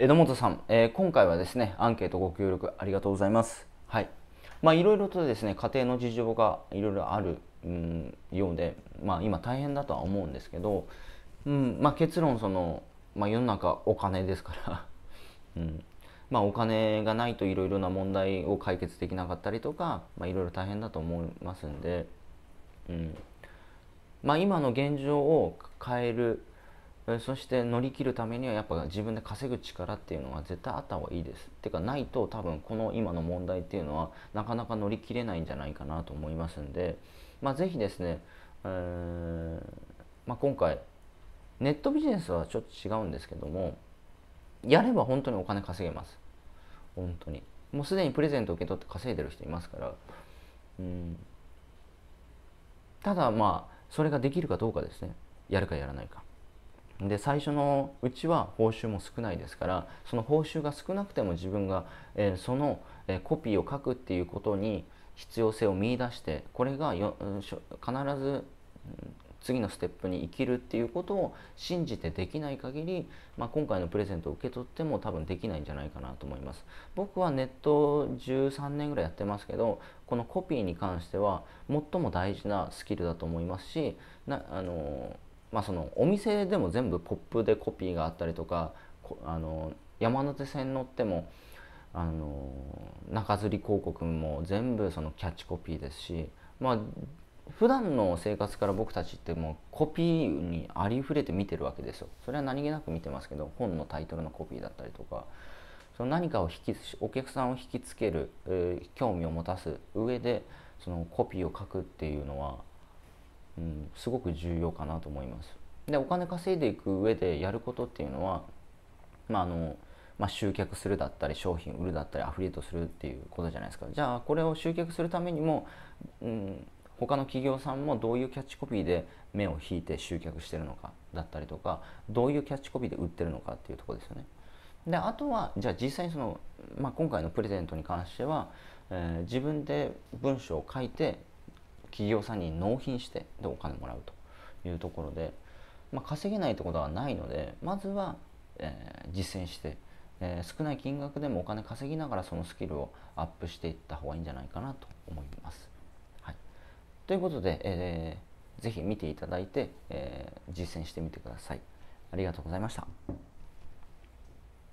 榎本さん、えー、今回はですねアンケートご協力ありがとうございますはいまあいろいろとですね家庭の事情がいろいろある、うん、ようでまあ今大変だとは思うんですけど、うんまあ、結論その、まあ、世の中お金ですから うんまあ、お金がないといろいろな問題を解決できなかったりとかいろいろ大変だと思いますんで、うんまあ、今の現状を変えるそして乗り切るためにはやっぱ自分で稼ぐ力っていうのは絶対あった方がいいです。てかないと多分この今の問題っていうのはなかなか乗り切れないんじゃないかなと思いますんで、まあ、是非ですね、えーまあ、今回ネットビジネスはちょっと違うんですけどもやれば本当にお金稼げます。本当に。もうすでにプレゼント受け取って稼いでる人いますから、うん、ただまあそれができるかどうかですねやるかやらないかで最初のうちは報酬も少ないですからその報酬が少なくても自分が、えー、その、えー、コピーを書くっていうことに必要性を見いだしてこれがよ必ず次のステップに生きるっていうことを信じてできない限り、まあ、今回のプレゼントを受け取っても多分できないんじゃないかなと思います僕はネット13年ぐらいやってますけどこのコピーに関しては最も大事なスキルだと思いますしなあのーまあ、そのお店でも全部ポップでコピーがあったりとかあの山手線乗ってもあの中吊り広告も全部そのキャッチコピーですしまあ普段の生活から僕たちってもうコピーにありふれて見てるわけですよ。それは何気なく見てますけど本のタイトルのコピーだったりとかその何かを引きお客さんを引きつける、えー、興味を持たす上でそのコピーを書くっていうのはうん、すごく重要かなと思います。でお金稼いでいく上でやることっていうのは、まあのまあ、集客するだったり商品売るだったりアフリエイトするっていうことじゃないですかじゃあこれを集客するためにも、うん、他の企業さんもどういうキャッチコピーで目を引いて集客してるのかだったりとかどういうキャッチコピーで売ってるのかっていうとこですよね。であとはじゃあ実際にその、まあ、今回のプレゼントに関しては、えー、自分で文章を書いて企業さんに納品してでお金もらうというところで、まあ、稼げないってことはないのでまずは、えー、実践して、えー、少ない金額でもお金稼ぎながらそのスキルをアップしていった方がいいんじゃないかなと思います。はい、ということで、えー、ぜひ見ていただいて、えー、実践してみてください。ありがとうございました。